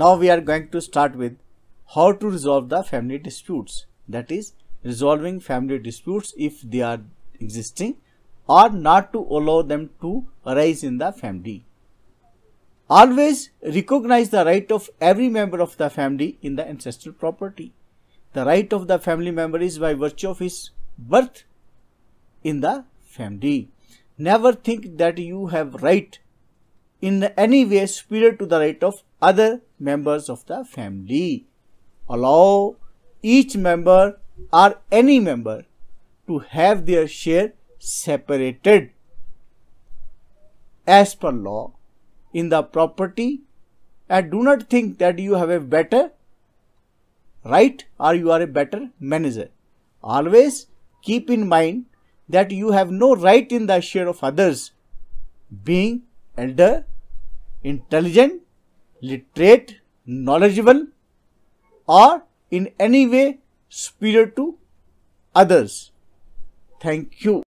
Now we are going to start with how to resolve the family disputes that is resolving family disputes if they are existing or not to allow them to arise in the family. Always recognize the right of every member of the family in the ancestral property. The right of the family member is by virtue of his birth in the family. Never think that you have right in any way superior to the right of other members of the family. Allow each member or any member to have their share separated as per law in the property and do not think that you have a better right or you are a better manager. Always keep in mind that you have no right in the share of others being elder, intelligent, literate, knowledgeable, or in any way superior to others. Thank you.